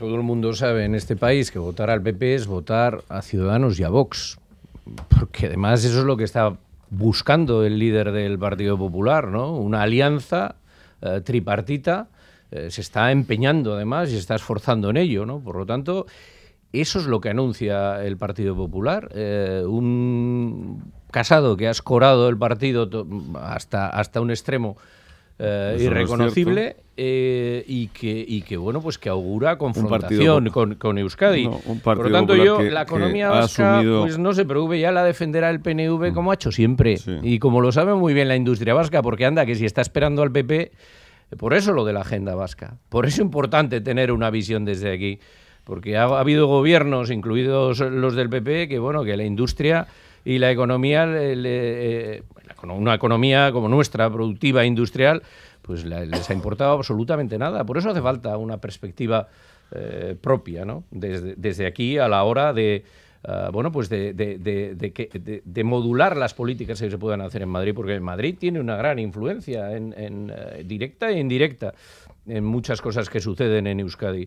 Todo el mundo sabe en este país que votar al PP es votar a Ciudadanos y a Vox, porque además eso es lo que está buscando el líder del Partido Popular, ¿no? Una alianza eh, tripartita, eh, se está empeñando además y se está esforzando en ello, ¿no? Por lo tanto, eso es lo que anuncia el Partido Popular, eh, un casado que ha escorado el partido hasta, hasta un extremo eh, irreconocible eh, y, que, y que, bueno, pues que augura confrontación con, con, Euskadi. Por lo tanto, yo, la economía vasca, pues no se preocupe, ya la defenderá el PNV mm. como ha hecho siempre. Y como lo sabe muy bien la industria vasca, porque anda, que si está esperando al PP... Por eso lo de la agenda vasca. Por eso es importante tener una visión desde aquí. Porque ha, habido gobiernos, incluidos los del PP, que bueno, que la industria y la economía le, eh, una economía como nuestra, productiva, e industrial, pues les ha importado absolutamente nada. Por eso hace falta una perspectiva eh, propia, ¿no? Desde, aquí a la hora de... Ah, bueno, pues de, de, modular las políticas que se puedan hacer en Madrid, porque Madrid tiene una gran influencia en, eh, directa e indirecta en muchas cosas que suceden en Euskadi.